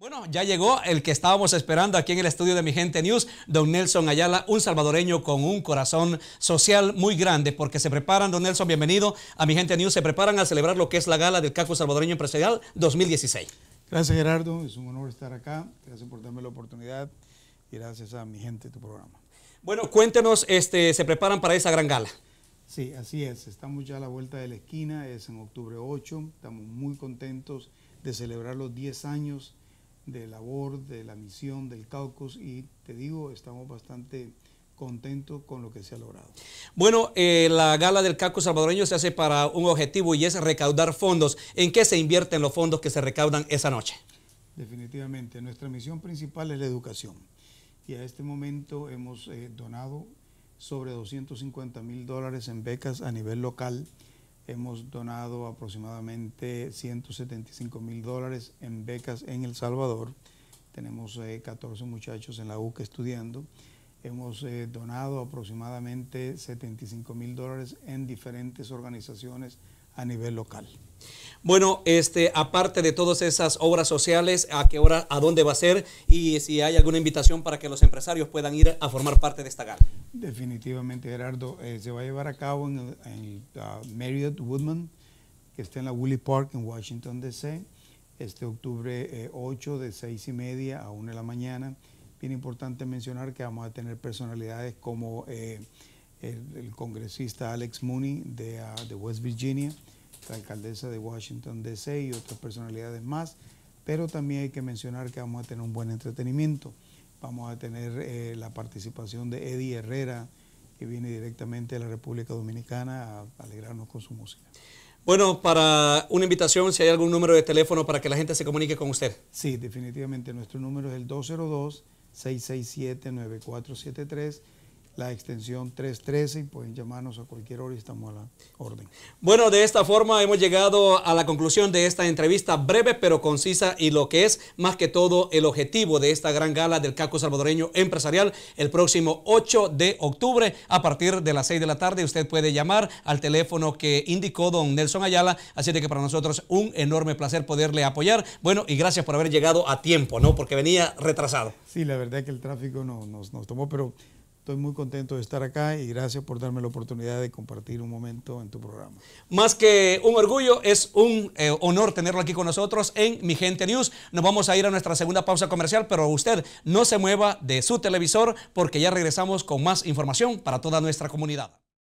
Bueno, ya llegó el que estábamos esperando aquí en el estudio de Mi Gente News, don Nelson Ayala, un salvadoreño con un corazón social muy grande, porque se preparan, don Nelson, bienvenido a Mi Gente News, se preparan a celebrar lo que es la gala del CACO Salvadoreño Empresarial 2016. Gracias Gerardo, es un honor estar acá, gracias por darme la oportunidad y gracias a Mi Gente, tu programa. Bueno, cuéntenos, este, se preparan para esa gran gala. Sí, así es, estamos ya a la vuelta de la esquina, es en octubre 8, estamos muy contentos de celebrar los 10 años de labor, de la misión del Caucus y te digo, estamos bastante contentos con lo que se ha logrado. Bueno, eh, la gala del Caucus salvadoreño se hace para un objetivo y es recaudar fondos. ¿En qué se invierten los fondos que se recaudan esa noche? Definitivamente, nuestra misión principal es la educación y a este momento hemos eh, donado sobre 250 mil dólares en becas a nivel local Hemos donado aproximadamente 175 mil dólares en becas en El Salvador. Tenemos 14 eh, muchachos en la UCA estudiando. Hemos eh, donado aproximadamente 75 mil dólares en diferentes organizaciones a nivel local. Bueno, este, aparte de todas esas obras sociales, ¿a qué hora, a dónde va a ser? Y si hay alguna invitación para que los empresarios puedan ir a formar parte de esta gala. Definitivamente, Gerardo, eh, se va a llevar a cabo en el, ah, Marriott Woodman, que está en la Willy Park en Washington, D.C., este octubre 8 eh, de 6 y media a 1 de la mañana. Bien importante mencionar que vamos a tener personalidades como... Eh, el, congresista Alex Mooney ah, de, West Virginia, la alcaldesa de Washington DC y otras personalidades más, pero también hay que mencionar que vamos a tener un buen entretenimiento. Vamos a tener eh, la participación de Eddie Herrera, que viene directamente de la República Dominicana a alegrarnos con su música. Bueno, para una invitación, si hay algún número de teléfono para que la gente se comunique con usted. Sí, definitivamente. Nuestro número es el 202-667-9473 la extensión 313 y pueden llamarnos a cualquier hora y estamos a la orden. Bueno, de esta forma hemos llegado a la conclusión de esta entrevista breve pero concisa y lo que es más que todo el objetivo de esta gran gala del Caco Salvadoreño Empresarial el próximo 8 de octubre a partir de las 6 de la tarde. Usted puede llamar al teléfono que indicó don Nelson Ayala, así de que para nosotros un enorme placer poderle apoyar. Bueno, y gracias por haber llegado a tiempo, ¿no? Porque venía retrasado. Sí, la verdad que el tráfico nos, nos tomó, pero Estoy muy contento de estar acá y gracias por darme la oportunidad de compartir un momento en tu programa. Más que un orgullo, es un eh, honor tenerlo aquí con nosotros en Mi Gente News. Nos vamos a ir a nuestra segunda pausa comercial, pero usted no se mueva de su televisor porque ya regresamos con más información para toda nuestra comunidad.